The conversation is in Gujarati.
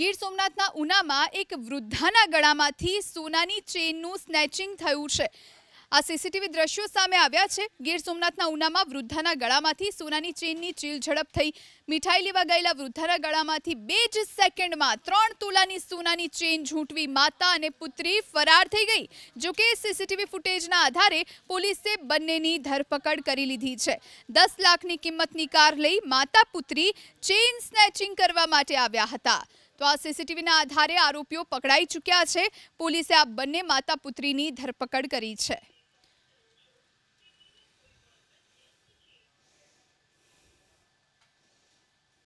ગીર સોમનાથના ઉનામા એક વૃદ્ધાના ગળામાંથી સોનાની ચેનનું સ્નેચિંગ થયું છે આ સીસીટીવી દ્રશ્યો સામે આવ્યા છે ગીર સોમનાથના ઉનામા વૃદ્ધાના ગળામાંથી સોનાની ચેનની ચીલ ઝડપ થઈ મીઠાઈ લેવા ગયેલા વૃદ્ધાના ગળામાંથી બે જ સેકન્ડમાં 3 તુલાની સોનાની ચેન છૂટીવી માતા અને પુત્રી ફરાર થઈ ગઈ જોકે સીસીટીવી ફૂટેજના આધારે પોલીસે બંનેની ધરપકડ કરી લીધી છે 10 લાખની કિંમતની કાર લઈ માતા પુત્રી ચેન સ્નેચિંગ કરવા માટે આવ્યા હતા તો આ સીસીટીવીના આધારે આરોપીઓ પકડાઈ ચૂક્યા છે પોલીસે આ બંને માતા પુત્રીની ધરપકડ કરી છે